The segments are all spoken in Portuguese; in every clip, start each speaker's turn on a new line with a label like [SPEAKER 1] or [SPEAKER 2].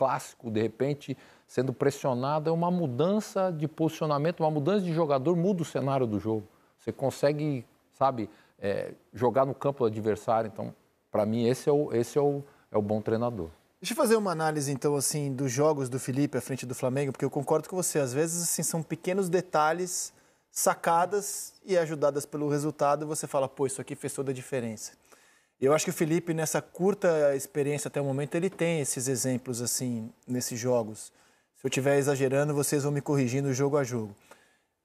[SPEAKER 1] clássico, de repente, sendo pressionado é uma mudança de posicionamento, uma mudança de jogador muda o cenário do jogo. Você consegue, sabe, é, jogar no campo do adversário. Então, para mim, esse, é o, esse é, o, é o bom treinador. Deixa eu fazer uma análise, então,
[SPEAKER 2] assim, dos jogos do Felipe à frente do Flamengo, porque eu concordo com você. Às vezes, assim, são pequenos detalhes sacadas e ajudadas pelo resultado, você fala, pô, isso aqui fez toda a diferença. Eu acho que o Felipe, nessa curta experiência até o momento, ele tem esses exemplos assim, nesses jogos. Se eu estiver exagerando, vocês vão me corrigindo jogo a jogo.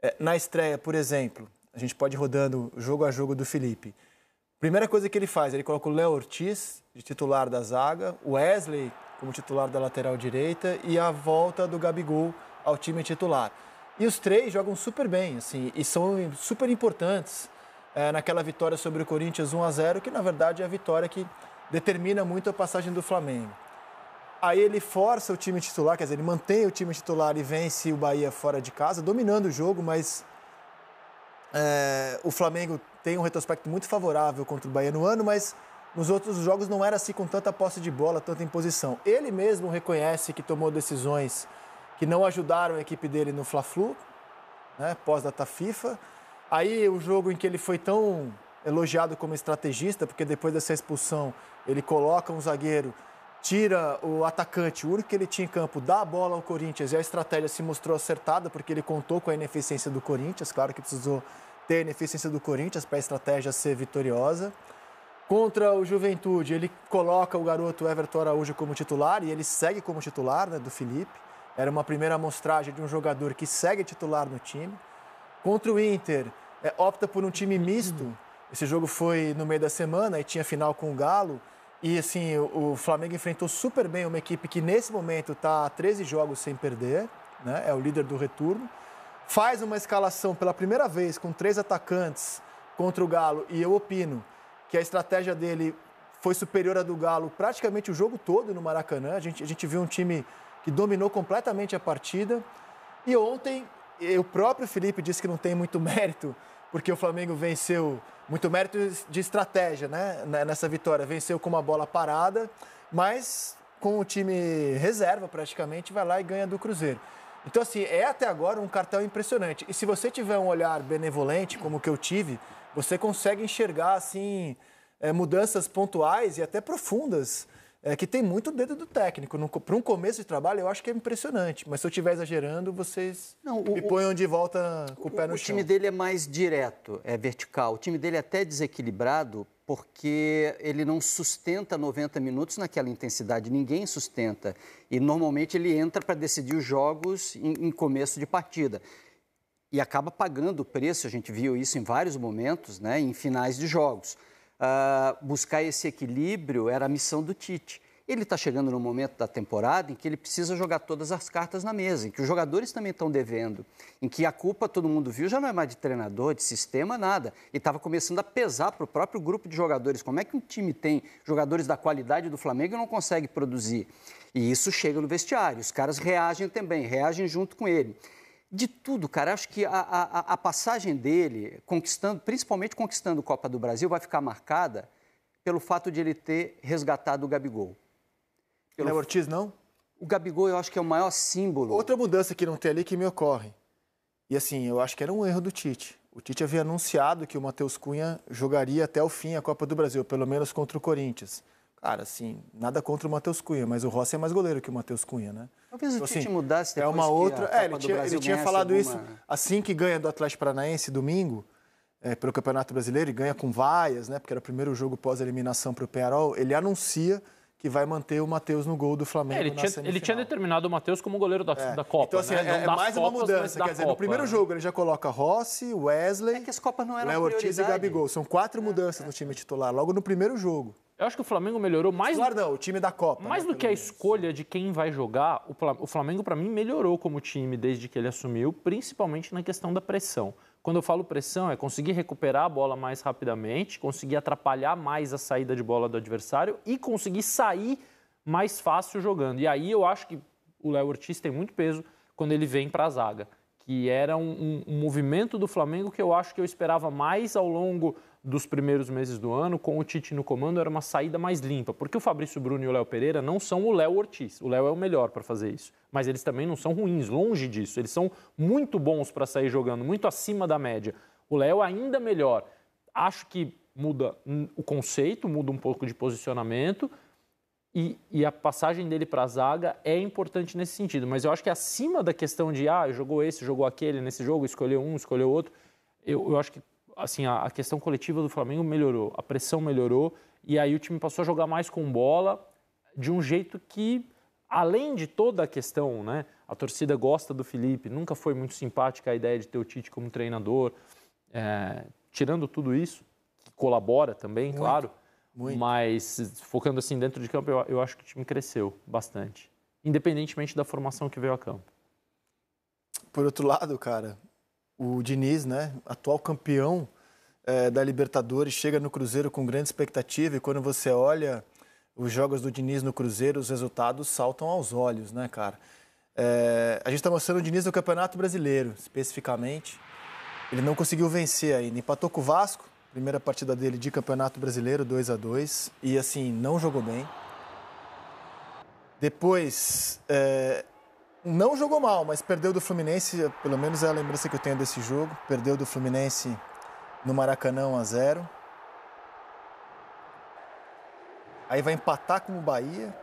[SPEAKER 2] É, na estreia, por exemplo, a gente pode ir rodando jogo a jogo do Felipe. Primeira coisa que ele faz, ele coloca o Léo Ortiz de titular da zaga, o Wesley como titular da lateral direita e a volta do Gabigol ao time titular. E os três jogam super bem, assim, e são super importantes é, naquela vitória sobre o Corinthians 1 a 0 que na verdade é a vitória que determina muito a passagem do Flamengo. Aí ele força o time titular, quer dizer, ele mantém o time titular e vence o Bahia fora de casa, dominando o jogo, mas é, o Flamengo tem um retrospecto muito favorável contra o Bahia no ano, mas nos outros jogos não era assim com tanta posse de bola, tanta imposição. Ele mesmo reconhece que tomou decisões que não ajudaram a equipe dele no Fla-Flu, né, pós-data FIFA. Aí o jogo em que ele foi tão elogiado como estrategista, porque depois dessa expulsão ele coloca um zagueiro, tira o atacante, o único que ele tinha em campo, dá a bola ao Corinthians e a estratégia se mostrou acertada, porque ele contou com a ineficiência do Corinthians, claro que precisou ter a ineficiência do Corinthians para a estratégia ser vitoriosa. Contra o Juventude, ele coloca o garoto Everton Araújo como titular e ele segue como titular né, do Felipe. Era uma primeira amostragem de um jogador que segue titular no time. Contra o Inter, é, opta por um time misto. Esse jogo foi no meio da semana e tinha final com o Galo. E assim, o, o Flamengo enfrentou super bem uma equipe que nesse momento está 13 jogos sem perder, né? é o líder do retorno. Faz uma escalação pela primeira vez com três atacantes contra o Galo. E eu opino que a estratégia dele foi superior à do Galo praticamente o jogo todo no Maracanã. A gente, a gente viu um time que dominou completamente a partida. E ontem o próprio Felipe disse que não tem muito mérito, porque o Flamengo venceu muito mérito de estratégia, né, né? Nessa vitória. Venceu com uma bola parada, mas com o time reserva praticamente, vai lá e ganha do Cruzeiro. Então, assim, é até agora um cartel impressionante. E se você tiver um olhar benevolente, como o que eu tive, você consegue enxergar, assim, eh, mudanças pontuais e até profundas é, que tem muito dedo do técnico. Para um começo de trabalho, eu acho que é impressionante. Mas se eu estiver exagerando, vocês
[SPEAKER 3] Não, o, me ponham
[SPEAKER 2] de volta com o, o pé no chão. O time
[SPEAKER 3] dele é mais direto, é vertical. O time dele é até desequilibrado porque ele não sustenta 90 minutos naquela intensidade, ninguém sustenta. E normalmente ele entra para decidir os jogos em, em, começo de partida. E acaba pagando o preço, a gente viu isso em vários momentos, né, em finais de jogos uh, buscar esse equilíbrio era a missão do Tite. Ele está chegando no momento da temporada em que ele precisa jogar todas as cartas na mesa, em que os jogadores também estão devendo, em que a culpa, todo mundo viu, já não é mais de treinador, de sistema, nada. E estava começando a pesar para o próprio grupo de jogadores. Como é que um time tem jogadores da qualidade do Flamengo e não consegue produzir? E isso chega no vestiário, os caras reagem também, reagem junto com ele de tudo, cara. Acho que a, a, a, passagem dele, conquistando, principalmente conquistando a Copa do Brasil, vai ficar marcada pelo fato de ele ter resgatado o Gabigol. Pelo... Léo Ortiz, não? O Gabigol, eu acho que é o maior símbolo. Outra mudança que não tem ali que me ocorre. E assim, eu acho que
[SPEAKER 2] era um erro do Tite. O Tite havia anunciado que o Matheus Cunha jogaria até o fim a Copa do Brasil, pelo menos contra o Corinthians. Cara, assim, nada contra o Matheus Cunha, mas o Rossi é mais goleiro que o Matheus Cunha, né? Talvez então, o tipo Tite assim,
[SPEAKER 3] mudasse é depois É uma outra. é, ele tinha, ele tinha falado alguma... isso
[SPEAKER 2] assim que ganha do Atlético Paranaense domingo, é, pelo Campeonato Brasileiro, e ganha com vaias, né? Porque era o primeiro jogo pós-eliminação para o Penarol. Ele anuncia que vai manter o Matheus no gol do Flamengo. É, ele, tinha, ele,
[SPEAKER 4] tinha, determinado o Matheus como goleiro da, é. da Copa. Então, assim, né? é, é mais Copas, uma mudança. Quer dizer, Copa, no primeiro né?
[SPEAKER 2] jogo ele já coloca Rossi, Wesley. É que as Copas não eram Léo Ortiz e Gabigol. São quatro é, mudanças é. no time titular, logo no primeiro jogo.
[SPEAKER 4] Eu acho que o Flamengo melhorou mais. Claro, não, o time da Copa. Mais né, do que a menos. escolha de quem vai jogar, o Flamengo, para mim, melhorou como time desde que ele assumiu, principalmente na questão da pressão. Quando eu falo pressão, é conseguir recuperar a bola mais rapidamente, conseguir atrapalhar mais a saída de bola do adversário e conseguir sair mais fácil jogando. E aí eu acho que o Léo Ortiz tem muito peso quando ele vem para a zaga, que era um, um, um movimento do Flamengo que eu acho que eu esperava mais ao longo dos primeiros meses do ano, com o Tite no comando, era uma saída mais limpa, porque o Fabrício Bruno e o Léo Pereira não são o Léo Ortiz. O Léo é o melhor para fazer isso, mas eles também não são ruins, longe disso. Eles são muito bons para sair jogando, muito acima da média. O Léo é ainda melhor. Acho que muda o conceito, muda um pouco de posicionamento. E, e, a passagem dele para a zaga é importante nesse sentido. Mas eu acho que acima da questão de, ah, jogou esse, jogou aquele, nesse jogo, escolheu um, escolheu outro, eu, eu acho que assim, a, a questão coletiva do Flamengo melhorou, a pressão melhorou, e aí o time passou a jogar mais com bola, de um jeito que, além de toda a questão, né? A torcida gosta do Felipe, nunca foi muito simpática a ideia de ter o Tite como treinador. É, tirando tudo isso, que colabora também, muito, claro, muito. mas focando assim dentro de campo, eu, eu acho que o time cresceu bastante, independentemente da formação que veio a campo.
[SPEAKER 2] Por outro lado, cara, o Diniz, né, atual campeão é, da Libertadores, chega no Cruzeiro com grande expectativa e quando você olha os jogos do Diniz no Cruzeiro, os resultados saltam aos olhos, né, cara? É, a gente está mostrando o Diniz no Campeonato Brasileiro, especificamente. Ele não conseguiu vencer ainda. Empatou com o Vasco, primeira partida dele de Campeonato Brasileiro, 2 a 2 E assim, não jogou bem. Depois, é, não jogou mal, mas perdeu do Fluminense, pelo menos é a lembrança que eu tenho desse jogo. Perdeu do Fluminense no Maracanã 1 a 0. Aí vai empatar com o Bahia,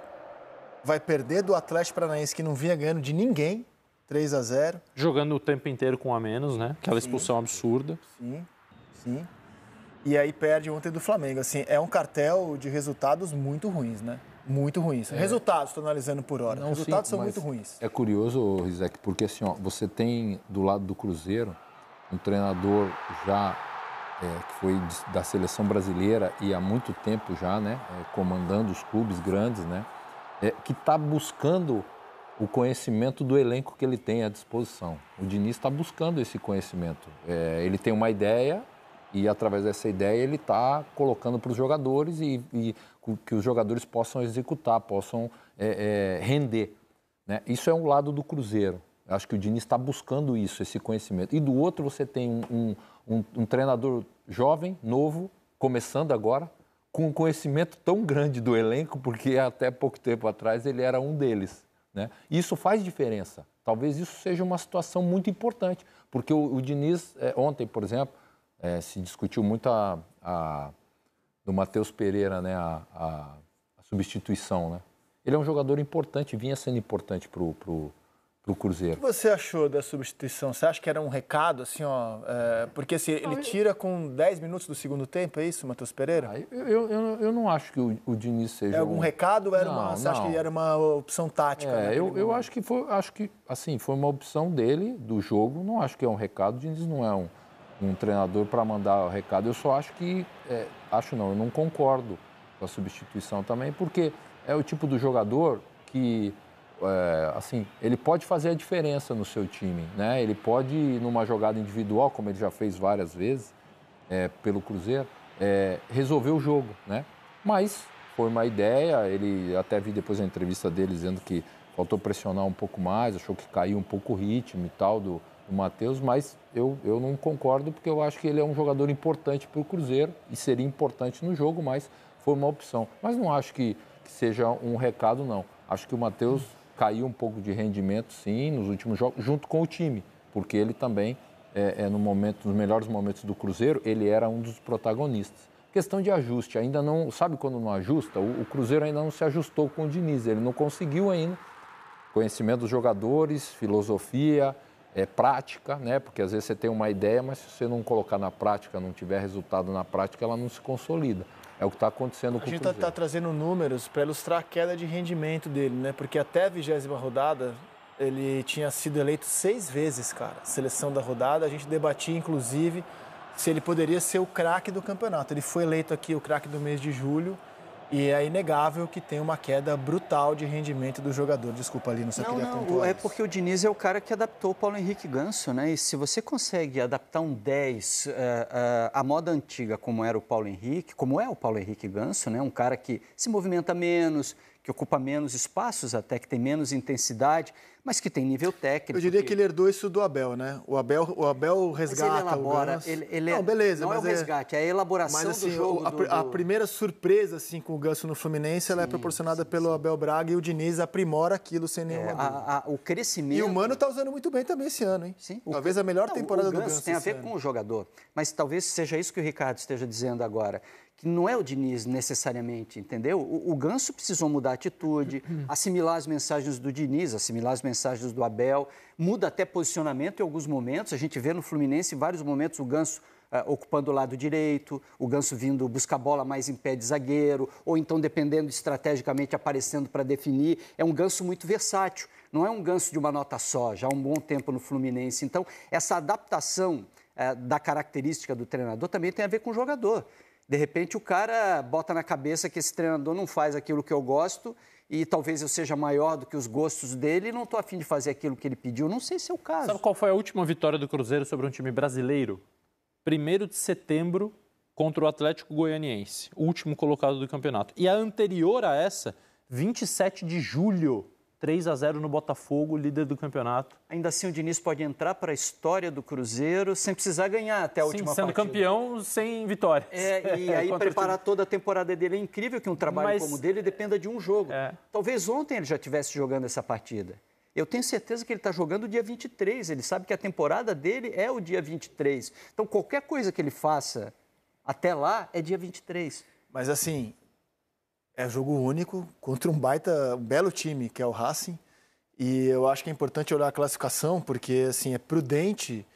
[SPEAKER 2] vai perder do Atlético Paranaense que não vinha ganhando de ninguém, 3 a 0.
[SPEAKER 4] Jogando o tempo inteiro com a menos, né? Aquela sim, expulsão absurda.
[SPEAKER 2] Sim. Sim. E aí perde ontem do Flamengo, assim, é um cartel de resultados muito ruins, né? Muito ruins. É. Resultados, estou analisando por hora. Não, Resultados sim, são muito ruins.
[SPEAKER 1] É curioso, Rizek, porque assim, ó, você tem do lado do Cruzeiro um treinador já é, que foi da seleção brasileira e há muito tempo já, né, é, comandando os clubes grandes, né, é, que está buscando o conhecimento do elenco que ele tem à disposição. O Diniz está buscando esse conhecimento. É, ele tem uma ideia, e através dessa ideia ele está colocando para os jogadores e, e, que os jogadores possam executar, possam é, é, render. Né? Isso é um lado do Cruzeiro. Acho que o Diniz está buscando isso, esse conhecimento. E do outro você tem um, um, um, um treinador jovem, novo, começando agora, com um conhecimento tão grande do elenco, porque até pouco tempo atrás ele era um deles. Né? Isso faz diferença. Talvez isso seja uma situação muito importante, porque o, o Diniz, é, ontem, por exemplo, é, se discutiu muito a, a do Matheus Pereira, né, a, a, a, substituição, né? Ele é um jogador importante, vinha sendo importante pro, pro, pro Cruzeiro. O
[SPEAKER 2] que você achou da substituição? Você acha que era um recado, assim, ó? É, porque assim, ele tira com 10 minutos do segundo tempo, é isso, Matheus Pereira? Ah,
[SPEAKER 1] eu, eu, eu, não acho que o, o Diniz seja. É algum um... recado era não, uma. Você não. acha que era
[SPEAKER 2] uma opção tática? É, né, eu, eu
[SPEAKER 1] acho que foi. Acho que, assim, foi uma opção dele, do jogo. Não acho que é um recado. O Diniz não é um um treinador para mandar o recado. Eu só acho que. É, acho não, eu não concordo com a substituição também, porque é o tipo do jogador que. É, assim, ele pode fazer a diferença no seu time, né? Ele pode, numa jogada individual, como ele já fez várias vezes é, pelo Cruzeiro, é, resolver o jogo, né? Mas foi uma ideia, ele até vi depois a entrevista dele dizendo que faltou pressionar um pouco mais, achou que caiu um pouco o ritmo e tal do, o Matheus, mas eu, eu não concordo porque eu acho que ele é um jogador importante para o Cruzeiro e seria importante no jogo, mas foi uma opção. Mas não acho que, que seja um recado, não. Acho que o Matheus caiu um pouco de rendimento, sim, nos últimos jogos, junto com o time, porque ele também, é, é no momento, nos melhores momentos do Cruzeiro, ele era um dos protagonistas. Questão de ajuste, ainda não, sabe quando não ajusta? O, o Cruzeiro ainda não se ajustou com o Diniz, ele não conseguiu ainda. Conhecimento dos jogadores, filosofia, é, prática, né? Porque às vezes você tem uma ideia, mas se você não colocar na prática, não tiver resultado na prática, ela não se consolida. É o que está acontecendo com o tá, tá Cruzeiro. A gente está
[SPEAKER 2] trazendo números para ilustrar a queda de rendimento dele, né? Porque até a vigésima rodada, ele tinha sido eleito seis vezes, cara, seleção da rodada. A gente debatia, inclusive, se ele poderia ser o craque do campeonato. Ele foi eleito aqui o craque do mês de julho. E é inegável que tem uma queda brutal de rendimento do jogador. Desculpa, ali, não sei Não, não,
[SPEAKER 3] É porque o Diniz é o cara que adaptou o Paulo Henrique Ganso, né? E se você consegue adaptar um 10 eh, eh, à uh, moda antiga, como era o Paulo Henrique, como é o Paulo Henrique Ganso, né? Um cara que se movimenta menos, que ocupa menos espaços até, que tem menos intensidade mas que tem nível técnico. Eu diria que, que
[SPEAKER 2] ele herdou isso do Abel, né? O Abel, o Abel resgata mas ele elabora, o ele, ele é- não, beleza. Não é o é- resgate,
[SPEAKER 3] é a elaboração mas, assim, do jogo. A, do, do... a,
[SPEAKER 2] primeira surpresa assim, com o Ganso no Fluminense sim, ela é proporcionada sim, pelo sim. Abel Braga e o Diniz aprimora aquilo sem nenhuma é, a,
[SPEAKER 3] a, O crescimento... E o Mano
[SPEAKER 2] está usando muito bem também esse ano, hein? Sim. Talvez o... a melhor não, temporada Ganso do Ganso tem a ver com o
[SPEAKER 3] jogador, mas talvez seja isso que o Ricardo esteja dizendo agora que não é o Diniz necessariamente, entendeu? O, o Ganso precisou mudar a atitude, assimilar as mensagens do Diniz, assimilar as mensagens mensagens do Abel, muda até posicionamento em alguns momentos. A gente vê no Fluminense, em vários momentos, o Ganso Uh, ocupando o lado direito, o Ganso vindo buscar bola mais em pé de zagueiro, ou então, dependendo estrategicamente, aparecendo para definir. É um Ganso muito versátil, não é um Ganso de uma nota só, já há um bom tempo no Fluminense. Então, essa adaptação uh, da característica do treinador também tem a ver com o jogador. De repente, o cara bota na cabeça que esse treinador não faz aquilo que eu gosto e talvez eu seja maior do que os gostos dele e não estou afim de fazer aquilo que ele pediu. Não sei se é o caso. Sabe qual foi a
[SPEAKER 4] última vitória do Cruzeiro sobre um time brasileiro? 1 de setembro contra o Atlético Goianiense, último colocado do campeonato. E a anterior a essa, 27 de julho 3 a 0
[SPEAKER 3] no Botafogo, líder do campeonato. Ainda assim, o Diniz pode entrar para a história do Cruzeiro sem precisar ganhar até a Sim, última sendo partida. campeão sem vitória. É, e aí preparar toda a temporada dele. É incrível que um trabalho Mas... como o dele dependa de um jogo. É. Talvez ontem ele já estivesse jogando essa partida. Eu tenho certeza que ele está jogando o dia 23. Ele sabe que a temporada dele é o dia 23. Então, qualquer coisa que ele faça até lá é dia 23. Mas, assim,
[SPEAKER 2] é jogo único contra um baita, um belo time que é o Racing. E eu acho que é importante olhar a classificação, porque assim é prudente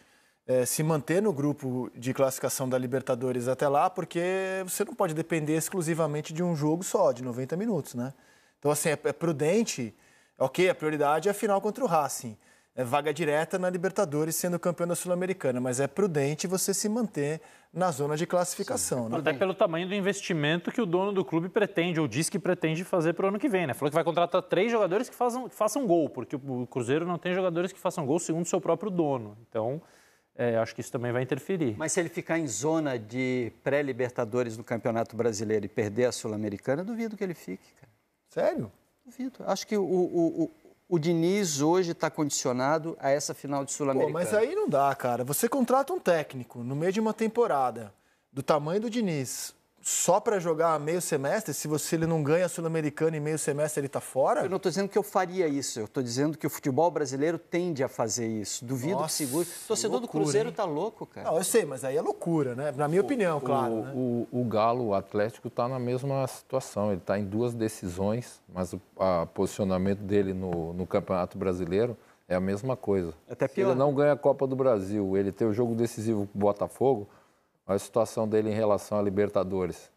[SPEAKER 2] é, se manter no grupo de classificação da Libertadores até lá, porque você não pode depender exclusivamente de um jogo só, de 90 minutos, né? Então, assim, é, é prudente. Ok, a prioridade é a final contra o Racing. É vaga direta na Libertadores, sendo campeão da Sul-Americana, mas é prudente você se manter na zona de classificação. Sim. Né? Até
[SPEAKER 4] pelo tamanho do investimento que o dono do clube pretende, ou diz que pretende fazer para o ano que vem. Né? Falou que vai contratar três jogadores que façam, que façam gol,
[SPEAKER 3] porque o Cruzeiro não tem jogadores que façam gol segundo seu próprio dono. Então, é, acho que isso também vai interferir. Mas se ele ficar em zona de pré-libertadores no Campeonato Brasileiro e perder a Sul-Americana, duvido que ele fique, cara. Sério? Duvido. Acho que o, o, o Diniz hoje está condicionado a essa final de Sul-Americana. Mas aí não dá, cara. Você contrata um
[SPEAKER 2] técnico no meio de uma temporada do tamanho do Diniz, só para jogar meio semestre, se você ele não ganha sul americano e meio semestre ele está fora? Eu não estou dizendo que eu faria isso, eu estou
[SPEAKER 3] dizendo que o futebol brasileiro tende a fazer isso. Duvido Nossa, que segure. O torcedor loucura, do Cruzeiro está louco,
[SPEAKER 2] cara. Não, eu sei, mas aí é loucura, né? Na minha o, opinião, claro. O,
[SPEAKER 1] né? o, o, Galo, o Atlético, está na mesma situação. Ele está em duas decisões, mas o a, posicionamento dele no, no Campeonato Brasileiro é a mesma coisa. Até pior. Se ele não ganha a Copa do Brasil, ele tem o jogo decisivo com o Botafogo, Olha a situação dele em relação à Libertadores.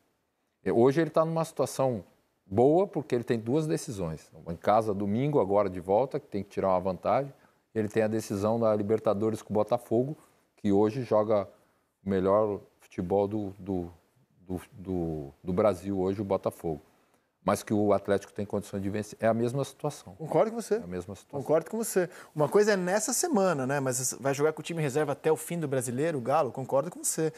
[SPEAKER 1] É, hoje ele está numa situação boa, porque ele tem duas decisões. Em casa, domingo, agora de volta, que tem que tirar uma vantagem. Ele tem a decisão da Libertadores com o Botafogo, que hoje joga o melhor futebol do, do, do, do, do Brasil, hoje o Botafogo mas que o Atlético tem condições de vencer. É a mesma situação. Concordo com você. É a mesma situação.
[SPEAKER 2] Concordo com você. Uma coisa é nessa semana, né?
[SPEAKER 1] Mas vai jogar com o time reserva até o fim do brasileiro,
[SPEAKER 2] o Galo, concordo com você.